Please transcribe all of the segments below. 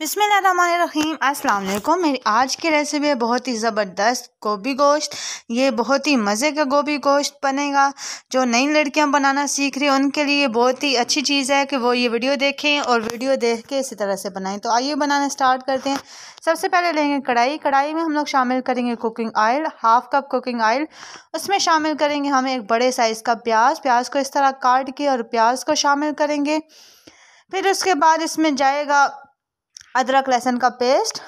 बिसमीम अस्सलाम मेरी आज की रेसिपी है बहुत ही ज़बरदस्त गोभी गोश्त ये बहुत ही मज़े का गोभी गोश्त बनेगा जो नई लड़कियां बनाना सीख रही हैं उनके लिए बहुत ही अच्छी चीज़ है कि वो ये वीडियो देखें और वीडियो देख के इसी तरह से बनाएं तो आइए बनाना स्टार्ट करते हैं सबसे पहले लेंगे कढ़ाई कढ़ाई में हम लोग शामिल करेंगे cooking oil half cup cooking oil उसमें शामिल करेंगे हम एक बड़े साइज़ का प्याज प्याज को इस तरह काट के और प्याज को शामिल करेंगे फिर उसके बाद इसमें जाएगा अदरक लहसुन का पेस्ट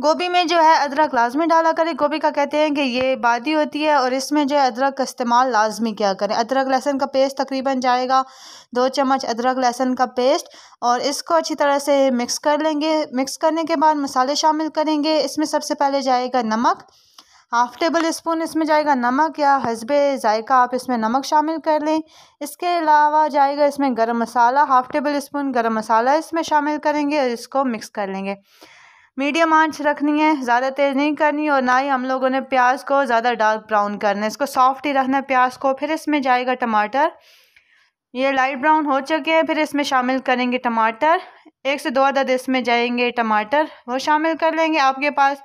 गोभी में जो है अदरक लाजमी डाला करें गोभी का कहते हैं कि ये बादी होती है और इसमें जो है अदरक का इस्तेमाल लाजमी क्या करें अदरक लहसुन का पेस्ट तकरीबन जाएगा दो चम्मच अदरक लहसुन का पेस्ट और इसको अच्छी तरह से मिक्स कर लेंगे मिक्स करने के बाद मसाले शामिल करेंगे इसमें सबसे पहले जाएगा नमक हाफ़ टेबल स्पून इसमें जाएगा नमक या हसबे जायका आप इसमें नमक शामिल कर लें इसके अलावा जाएगा इसमें गरम मसाला हाफ़ टेबल स्पून गरम मसाला इसमें शामिल करेंगे और इसको मिक्स कर लेंगे मीडियम आंच रखनी है ज़्यादा तेज़ नहीं करनी और ना ही हम लोगों ने प्याज को ज़्यादा डार्क ब्राउन करना है इसको सॉफ्ट ही रखना है प्याज को फिर इसमें जाएगा टमाटर ये लाइट ब्राउन हो चुके हैं फिर इसमें शामिल करेंगे टमाटर एक से दो अदद इसमें जाएंगे टमाटर वो शामिल कर लेंगे आपके पास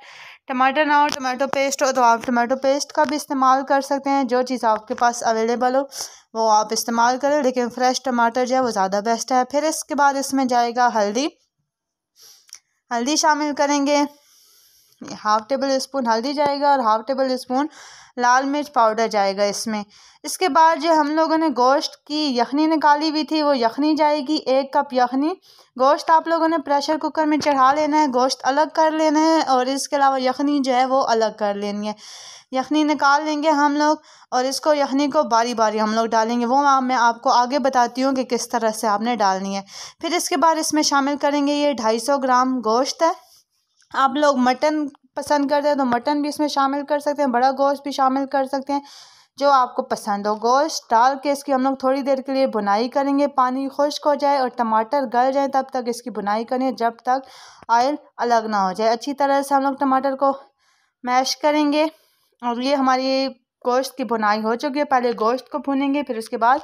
टमाटर ना हो टमाटो पेस्ट हो तो आप टमाटो पेस्ट का भी इस्तेमाल कर सकते हैं जो चीज़ आपके पास अवेलेबल हो वो आप इस्तेमाल करें लेकिन फ्रेश टमाटर जो है वो ज़्यादा बेस्ट है फिर इसके बाद इसमें जाएगा हल्दी हल्दी शामिल करेंगे हाफ टेबल स्पून हल्दी जाएगा और हाफ टेबल स्पून लाल मिर्च पाउडर जाएगा इसमें इसके बाद जो हम लोगों ने गोश्त की यखनी निकाली हुई थी वो यखनी जाएगी एक कप यखनी गोश्त आप लोगों ने प्रेशर कुकर में चढ़ा लेना है गोश्त अलग कर लेना है और इसके अलावा यखनी जो है वो अलग कर लेनी है यखनी निकाल लेंगे हम लोग और इसको यखनी को बारी बारी हम लोग डालेंगे वो मैं आपको आगे बताती हूँ कि किस तरह से आपने डालनी है फिर इसके बाद इसमें शामिल करेंगे ये ढाई सौ ग्राम गोश्त है आप लोग मटन पसंद करते हैं तो मटन भी इसमें शामिल कर सकते हैं बड़ा गोश्त भी शामिल कर सकते हैं जो आपको पसंद हो गोश्त डाल के इसकी हम लोग थोड़ी देर के लिए बुनाई करेंगे पानी खुश्क हो जाए और टमाटर गल जाए तब तक इसकी बुनाई करें जब तक ऑयल अलग ना हो जाए अच्छी तरह से हम लोग टमाटर को मैश करेंगे और ये हमारी गोश्त की बुनाई हो चुकी है पहले गोश्त को भुनेंगे फिर उसके बाद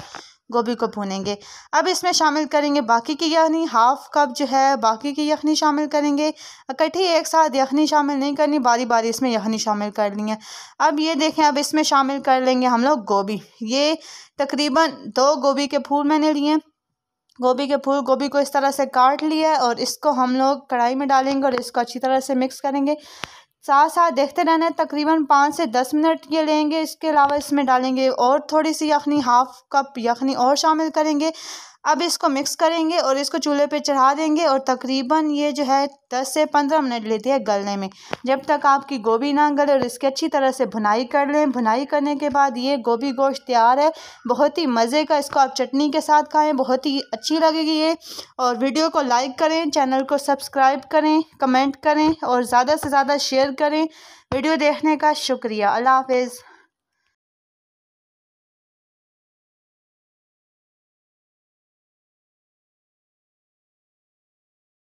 गोभी को भूनेंगे अब इसमें शामिल करेंगे बाकी की यखनी हाफ़ कप जो है बाकी की यखनी शामिल करेंगे इकट्ठी एक साथ यखनी शामिल नहीं करनी बारी बारी इसमें यखनी शामिल कर ली है अब ये देखें अब इसमें शामिल कर लेंगे हम लोग गोभी ये तकरीबन दो गोभी के फूल मैंने लिए गोभी के फूल गोभी को इस तरह से काट लिया और इसको हम लोग कढ़ाई में डालेंगे और इसको अच्छी तरह से मिक्स करेंगे साथ साथ देखते रहना है तकरीबन पाँच से दस मिनट ये लेंगे इसके अलावा इसमें डालेंगे और थोड़ी सी यखनी हाफ़ कप यखनी और शामिल करेंगे अब इसको मिक्स करेंगे और इसको चूल्हे पे चढ़ा देंगे और तकरीबन ये जो है दस से पंद्रह मिनट लेती है गलने में जब तक आपकी गोभी ना गले और इसकी अच्छी तरह से भुनाई कर लें भुनाई करने के बाद ये गोभी गोश्त तैयार है बहुत ही मज़े का इसको आप चटनी के साथ खाएँ बहुत ही अच्छी लगेगी ये और वीडियो को लाइक करें चैनल को सब्सक्राइब करें कमेंट करें और ज़्यादा से ज़्यादा शेयर करें वीडियो देखने का शुक्रिया अल्लाह हाफिज़